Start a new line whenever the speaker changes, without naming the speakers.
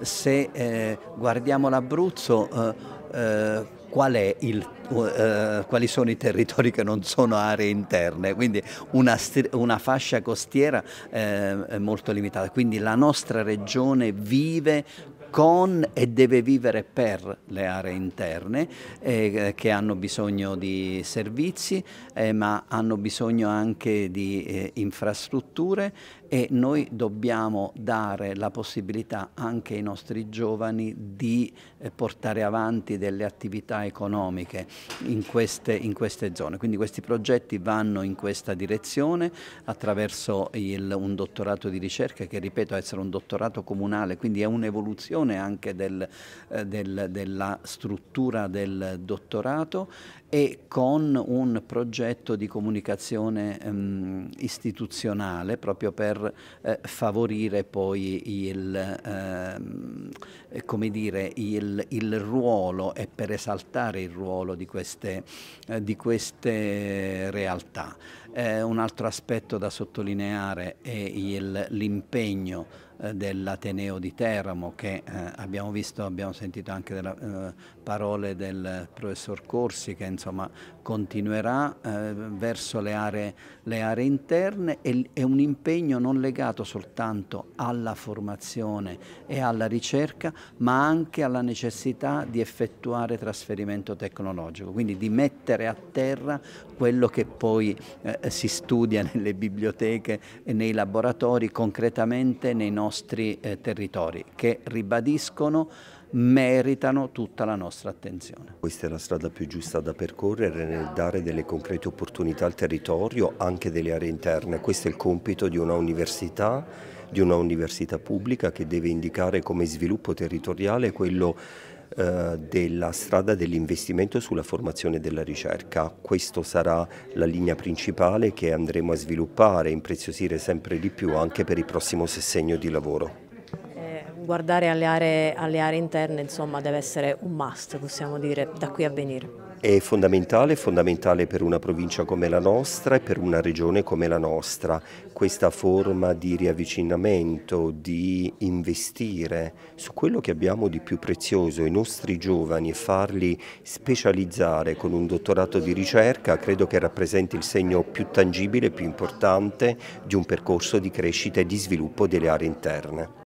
se eh, guardiamo l'Abruzzo, eh, eh, il, eh, quali sono i territori che non sono aree interne, quindi una, una fascia costiera eh, molto limitata. Quindi la nostra regione vive con e deve vivere per le aree interne eh, che hanno bisogno di servizi eh, ma hanno bisogno anche di eh, infrastrutture e noi dobbiamo dare la possibilità anche ai nostri giovani di eh, portare avanti delle attività economiche in queste, in queste, zone. Quindi questi progetti vanno in questa direzione attraverso il, un dottorato di ricerca che ripeto essere un dottorato comunale, quindi è un'evoluzione formazione anche del, eh, del, della struttura del dottorato e con un progetto di comunicazione ehm, istituzionale proprio per eh, favorire poi il, ehm, eh, dire, il, il, ruolo e per esaltare il ruolo di queste, eh, di queste realtà. Eh, un altro aspetto da sottolineare è l'impegno eh, dell'Ateneo di Teramo che eh, abbiamo visto, abbiamo sentito anche delle eh, parole del professor Corsi che insomma continuerà verso le aree, le aree interne e è un impegno non legato soltanto alla formazione e alla ricerca ma anche alla necessità di effettuare trasferimento tecnologico, quindi di mettere a terra quello che poi si studia nelle biblioteche e nei laboratori concretamente nei nostri nostri eh, territori che, ribadiscono, meritano tutta la nostra attenzione.
Questa è la strada più giusta da percorrere nel dare delle concrete opportunità al territorio, anche delle aree interne. Questo è il compito di una università, di una università pubblica che deve indicare come sviluppo territoriale quello eh, della strada dell'investimento sulla formazione della ricerca. Questa sarà la linea principale che andremo a sviluppare e impreziosire sempre di più anche per il prossimo sessegno di lavoro guardare alle aree, alle aree interne insomma, deve essere un must, possiamo dire, da qui a venire. È fondamentale, fondamentale per una provincia come la nostra e per una regione come la nostra, questa forma di riavvicinamento, di investire su quello che abbiamo di più prezioso, i nostri giovani e farli specializzare con un dottorato di ricerca, credo che rappresenti il segno più tangibile, più importante di un percorso di crescita e di sviluppo delle aree interne.